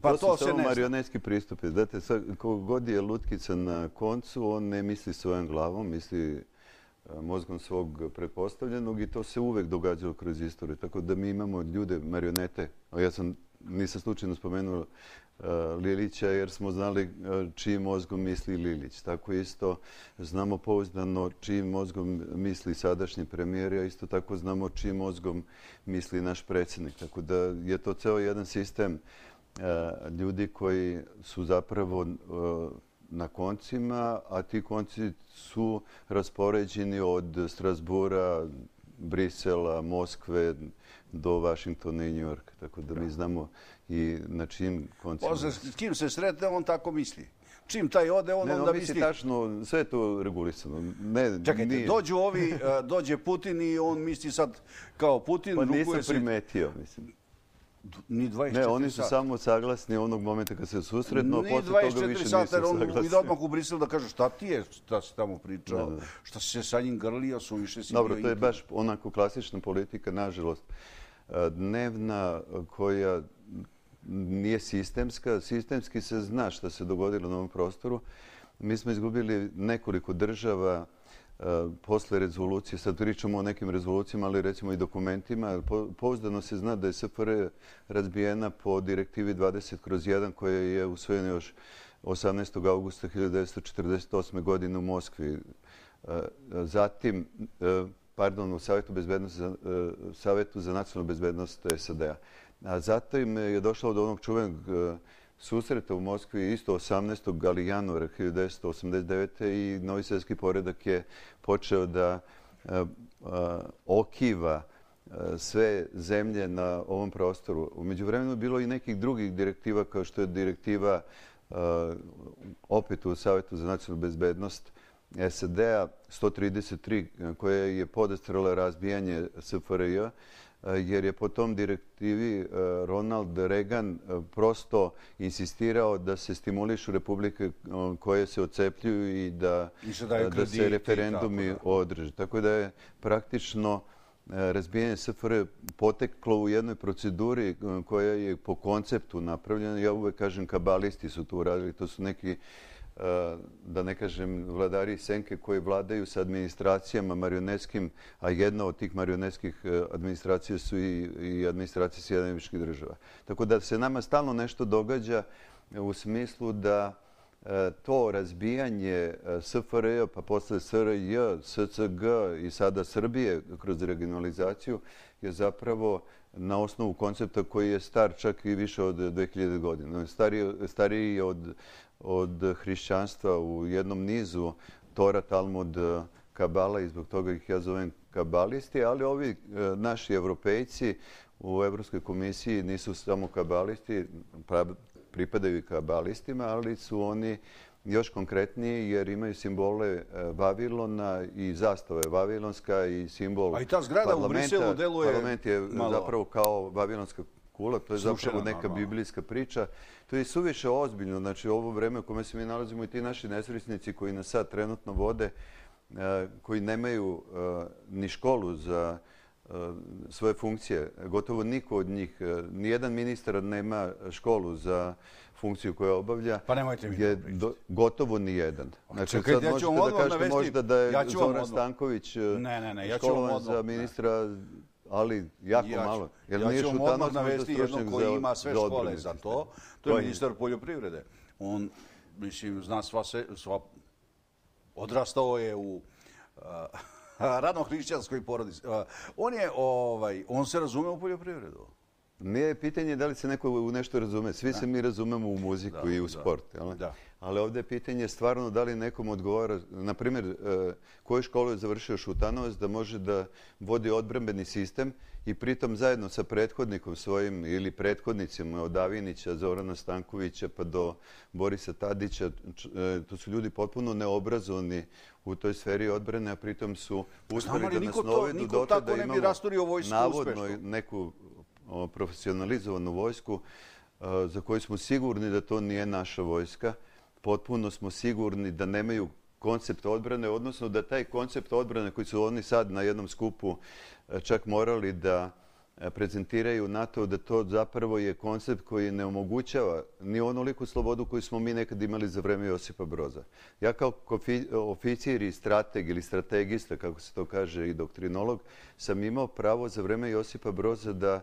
Pa to, to se ne marionetski pristup je. Znate, kogod je lutkica na koncu, on ne misli svojom glavom, misli e, mozgom svog pretpostavljenog i to se uvek događalo kroz istoriju. Tako da mi imamo ljude, marionete, ja sam nisam slučajno spomenuo e, Lilića jer smo znali e, čijim mozgom misli Lilić. Tako isto znamo pouzdano čijim mozgom misli sadašnji premijer, a isto tako znamo čijim mozgom misli naš predsjednik. Tako da je to ceo jedan sistem E, ljudi koji su zapravo e, na koncima, a ti konci su raspoređeni od Strasbura, Brisela, Moskve do Vašingtona i New York. Tako da mi znamo i na čim koncima... Pa, s kim se srete, on tako misli. Čim taj ode, on ne, onda misli... Ne, misli tačno, sve je to regulisano. Ne, Čekajte, dođu ovi, e, dođe Putin i on misli sad kao Putin. Pa nisam primetio, mislim. Ni 24 sata. Ne, oni su samo saglasni onog momenta kad se susretno, a posle toga više nisu saglasni. Ni 24 odmah u Brisel da kaže šta ti je, šta si tamo pričao, šta si se sa njim grlio, su više si Dobro, to je baš onako klasična politika, nažalost. E, dnevna koja nije sistemska, sistemski se zna šta se dogodilo na ovom prostoru. Mi smo izgubili nekoliko država, E, posle rezolucije, sad pričamo o nekim rezolucijama, ali recimo i dokumentima, pouzdano se zna da je SFR razbijena po direktivi 20 kroz 1 koja je usvojena još 18. augusta 1948. godine u Moskvi. E, zatim, e, pardon, u Savjetu, Savjetu za nacionalnu bezbednost SAD-a. A zatim je došlo do onog čuvenog susreta u Moskvi isto 18. ali januara 1989. i novi svjetski poredak je počeo da e, e, okiva e, sve zemlje na ovom prostoru. Umeđu vremenu je bilo i nekih drugih direktiva kao što je direktiva opet u Savjetu za nacionalnu bezbednost SAD-a 133 koja je podestrala razbijanje SFRJ-a Eh, jer je po tom direktivi eh, Ronald Reagan eh, prosto insistirao da se stimulišu republike koje se ocepljuju i da, da, se referendumi održe. Tako da je praktično razbijanje SFR poteklo u jednoj proceduri koja je po konceptu napravljena. Ja uvek kažem kabalisti su to uradili, to su neki E, da ne kažem, vladari senke koji vladaju sa administracijama marionetskim, a jedna od tih marionetskih e, administracija su i administracije Sjedinjeviških država. Tako da se nama stalno nešto događa u smislu da... E, to razbijanje e, SFRJ, pa posle SRJ, SCG i sada Srbije kroz regionalizaciju je zapravo na osnovu koncepta koji je star čak i više od 2000 godina. Stariji je od, od hrišćanstva u jednom nizu Tora, Talmud, e, Kabala i zbog toga ih ja zovem kabalisti, ali ovi naši evropejci u Evropskoj komisiji nisu samo kabalisti, pripadaju i kabalistima, ali su oni još konkretniji jer imaju simbole e, Vavilona i zastave Vavilonska i simbol parlamenta. A i ta zgrada u Briselu deluje malo... Parlament je zapravo kao Vavilonska kula, to je zapravo neka biblijska priča. To je suviše ozbiljno, znači u ovo vreme u kome se mi nalazimo i ti naši nesvrisnici koji nas sad trenutno vode, e, koji nemaju e, ni školu za... E, svoje funkcije. Gotovo niko od njih, e, nijedan ministar nema školu za funkciju koju obavlja. Pa nemojte mi to Gotovo nijedan. Pa znači, sad ja možete da kažete navesti. možda da je Zoran Stanković e, ne, ne, ne, ja školovan za ministra, ali jako malo. Jer ja ću vam odmah navesti jedno koji ima sve škole za to. To je ministar poljoprivrede. On, mislim, zna sva, sva... odrastao je u... radno-hrišćanskoj porodici. On, je, ovaj, on se razume u poljoprivredu. Nije pitanje da li se neko u nešto razume. Svi se mi razumemo u muziku i u sport. Ali ovdje je pitanje stvarno da li nekom odgovara, na primjer, e, koju školu je završio Šutanovac da može da vodi odbrambeni sistem i pritom zajedno sa prethodnikom svojim ili prethodnicima od Davinića, Zorana Stankovića pa do Borisa Tadića. E, to su ljudi potpuno neobrazovani u toj sferi odbrane, a pritom su pa uspjeli da nas novedu do to da imamo navodno neku profesionalizovanu vojsku e, za koju smo sigurni da to nije naša vojska. Potpuno smo sigurni da nemaju koncept odbrane, odnosno da taj koncept odbrane koji su oni sad na jednom skupu e, čak morali da e, prezentiraju NATO, da to zapravo je koncept koji ne omogućava ni onoliku slobodu koju smo mi nekad imali za vreme Josipa Broza. Ja kao oficir i strateg ili strategista, kako se to kaže i doktrinolog, sam imao pravo za vreme Josipa Broza da